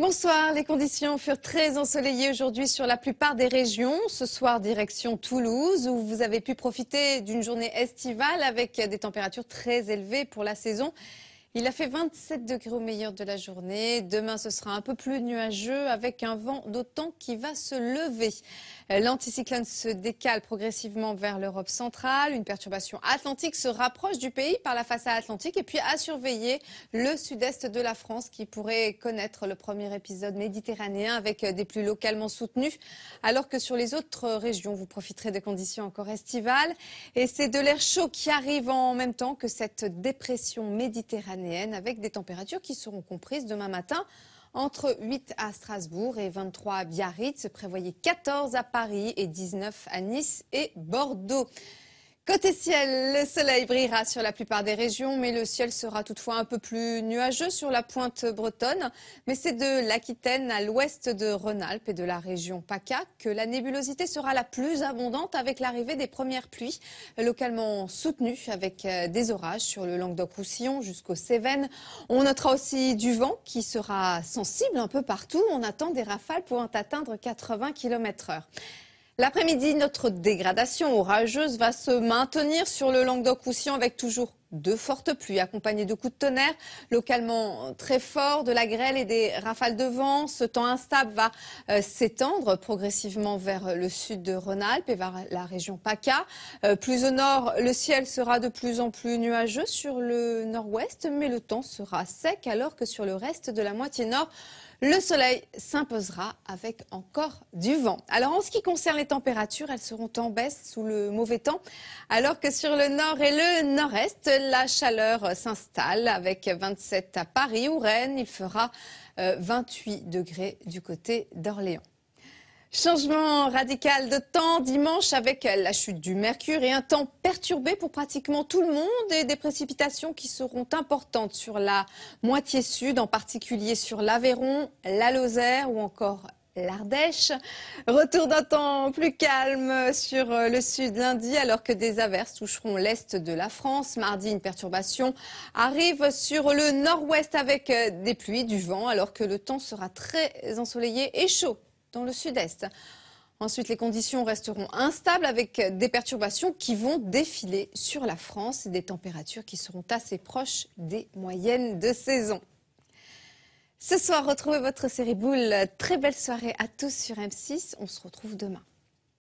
Bonsoir. Les conditions furent très ensoleillées aujourd'hui sur la plupart des régions. Ce soir, direction Toulouse, où vous avez pu profiter d'une journée estivale avec des températures très élevées pour la saison. Il a fait 27 degrés au meilleur de la journée. Demain, ce sera un peu plus nuageux avec un vent d'autant qui va se lever. Euh, l'anticyclone se décale progressivement vers l'Europe centrale. Une perturbation atlantique se rapproche du pays par la façade atlantique et puis à surveiller le sud-est de la France qui pourrait connaître le premier épisode méditerranéen avec des plus localement soutenus alors que sur les autres régions, vous profiterez des conditions encore estivales. Et c'est de l'air chaud qui arrive en même temps que cette dépression méditerranéenne avec des températures qui seront comprises demain matin entre 8 à Strasbourg et 23 à Biarritz, prévoyaient 14 à Paris et 19 à Nice et Bordeaux. Côté ciel, le soleil brillera sur la plupart des régions, mais le ciel sera toutefois un peu plus nuageux sur la pointe bretonne. Mais c'est de l'Aquitaine à l'ouest de Rhône-Alpes et de la région PACA que la nébulosité sera la plus abondante avec l'arrivée des premières pluies, localement soutenues avec euh, des orages sur le Languedoc-Roussillon jusqu'aux Cévennes. On notera aussi du vent qui sera sensible un peu partout. On attend des rafales pouvant atteindre 80 km heure. L'après-midi, notre dégradation orageuse va se maintenir sur le Languedoc-Roussillon avec toujours de fortes pluies accompagnées de coups de tonnerre, localement très forts, de la grêle et des rafales de vent. Ce temps instable va euh, s'étendre progressivement vers le sud de Rhône-Alpes et vers la région PACA. Euh, plus au nord, le ciel sera de plus en plus nuageux sur le nord-ouest, mais le temps sera sec alors que sur le reste de la moitié nord, le soleil s'imposera avec encore du vent. Alors en ce qui concerne les températures, elles seront en baisse sous le mauvais temps, alors que sur le nord et le nord-est, la chaleur s'installe avec 27 à Paris ou Rennes. Il fera 28 euh, degrés du côté d'Orléans. Changement radical de temps dimanche avec la chute du mercure et un temps perturbé pour pratiquement tout le monde et des précipitations qui seront importantes sur la moitié sud, en particulier sur l'Aveyron, la Lozère ou encore l'Ardèche. Retour d'un temps plus calme sur le sud lundi alors que des averses toucheront l'est de la France. Mardi, une perturbation arrive sur le nord-ouest avec des pluies, du vent alors que le temps sera très ensoleillé et chaud le sud-est. Ensuite, les conditions resteront instables avec des perturbations qui vont défiler sur la France et des températures qui seront assez proches des moyennes de saison. Ce soir, retrouvez votre série Boule. Très belle soirée à tous sur M6. On se retrouve demain.